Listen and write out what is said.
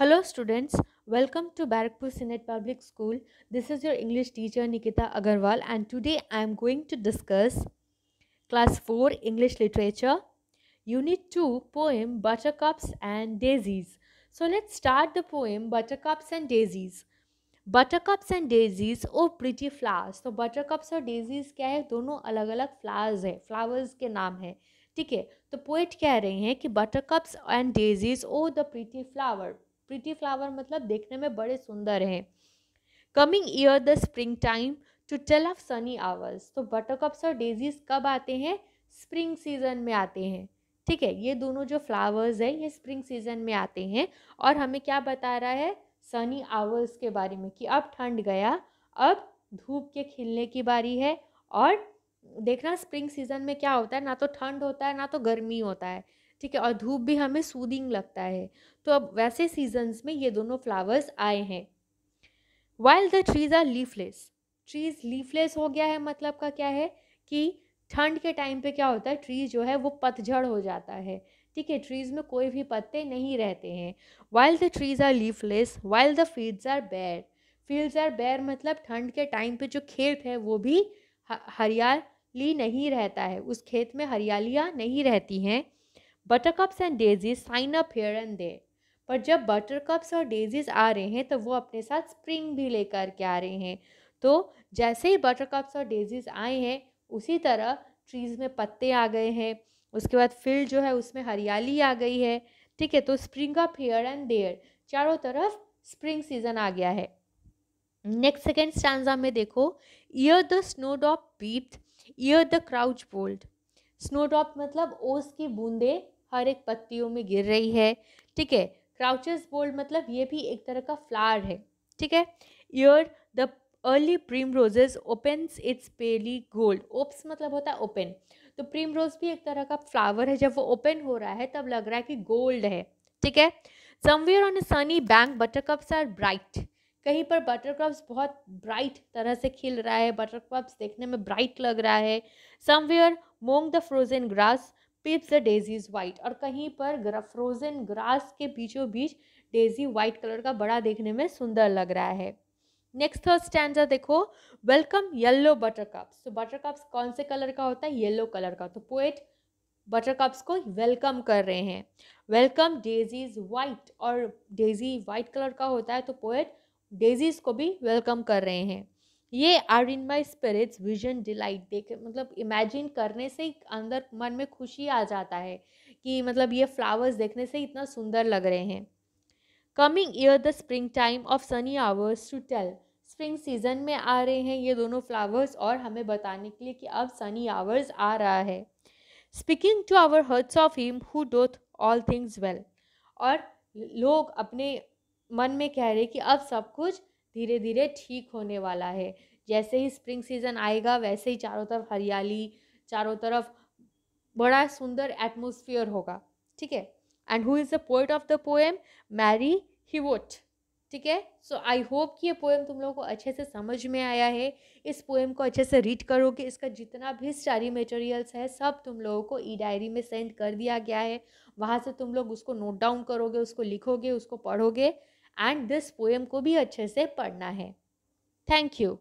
hello students welcome to Barrackpore Senate public school this is your English teacher Nikita Agarwal and today I am going to discuss class four English literature unit two poem butter cups and daisies so let's start the poem butter cups and daisies butter cups and daisies O pretty flowers तो butter cups और daisies क्या है दोनों अलग अलग flowers है flowers के नाम है ठीक है तो पोएट कह रहे हैं कि butter cups and daisies O the pretty flower pretty flower मतलब देखने में बड़े सुंदर हैं coming ere the spring time to tell of sunny hours तो बटरकप्स और डेजीज कब आते हैं स्प्रिंग सीजन में आते हैं ठीक है ये दोनों जो फ्लावर्स हैं ये स्प्रिंग सीजन में आते हैं और हमें क्या बता रहा है सनी आवर्स के बारे में कि अब ठंड गया अब धूप के खिलने की बारी है और देखना स्प्रिंग सीजन में क्या होता है ना तो ठंड होता है ना तो गर्मी होता है ठीक है और धूप भी हमें सूदिंग लगता है तो अब वैसे सीजन्स में ये दोनों फ्लावर्स आए हैं while the trees are leafless trees leafless हो गया है मतलब का क्या है कि ठंड के टाइम पे क्या होता है ट्रीज जो है वो पतझड़ हो जाता है ठीक है ट्रीज़ में कोई भी पत्ते नहीं रहते हैं while the trees are leafless while the fields are bare fields are bare मतलब ठंड के टाइम पे जो खेत है वो भी हरियाली नहीं रहता है उस खेत में हरियालियाँ नहीं रहती हैं buttercups and daisies sign up here and there पर जब बटरकप्स और डेजीज आ रहे हैं तो वो अपने साथ स्प्रिंग भी लेकर के आ रहे हैं तो जैसे ही बटरकप्स और डेजीज आए हैं उसी तरह ट्रीज़ में पत्ते आ गए हैं उसके बाद फील्ड जो है उसमें हरियाली आ गई है ठीक है तो spring up here and there चारों तरफ स्प्रिंग सीजन आ गया है नेक्स्ट सेकेंड स्टांजा में देखो ere the snow drop peepeth ere the crocus bold drop मतलब ओस की बूंदे हर एक पत्तियों में गिर रही है ठीक है क्राउचेस बोल्ड मतलब ये भी एक तरह का फ्लावर है ठीक है ere the early prim roses opens its paly gold opes मतलब होता है ओपन तो प्रीम रोज भी एक तरह का फ्लावर है जब वो ओपन हो रहा है तब लग रहा है कि गोल्ड है ठीक है somewhere on a sunny bank buttercups are bright कहीं पर बटरकप्स बहुत ब्राइट तरह से खिल रहा है बटरकप्स देखने में ब्राइट लग रहा है somewhere mong the frozen grass peeps the is white और कहीं पर फ्रोजन ग्रास के बीचों बीच डेजी वाइट कलर का बड़ा देखने में सुंदर लग रहा है नेक्स्ट थर्ड स्टैंडा देखो वेलकम येल्लो बटर कप्स तो बटर कप्स कौन से कलर का होता है येल्लो कलर का तो पोएट बटर कप्स को वेलकम कर रहे हैं वेलकम डेजीज वाइट और डेजी वाइट कलर का होता है तो पोएट डेजीज को भी वेलकम कर रहे हैं ye are in my spirits vision delight देख मतलब इमेजिन करने से ही अंदर मन में खुशी आ जाता है कि मतलब ये फ्लावर्स देखने से इतना सुंदर लग रहे हैं coming ere the spring time of sunny hours to tell spring season में आ रहे हैं ये दोनों फ्लावर्स और हमें बताने के लिए कि अब सनी आवर्स आ रहा है speaking to our hearts of him who doth all things well और लोग अपने मन में कह रहे कि अब सब कुछ धीरे धीरे ठीक होने वाला है जैसे ही स्प्रिंग सीज़न आएगा वैसे ही चारों तरफ हरियाली चारों तरफ बड़ा सुंदर एटमोसफियर होगा ठीक है and who is the poet of the poem Mary Howitt ठीक है सो आई होप कि ये पोएम तुम लोगों को अच्छे से समझ में आया है इस पोएम को अच्छे से रीड करोगे इसका जितना भी स्टारी मटेरियल्स है सब तुम लोगों को ई डायरी में सेंड कर दिया गया है वहाँ से तुम लोग उसको नोट डाउन करोगे उसको लिखोगे उसको पढ़ोगे एंड दिस पोएम को भी अच्छे से पढ़ना है थैंक यू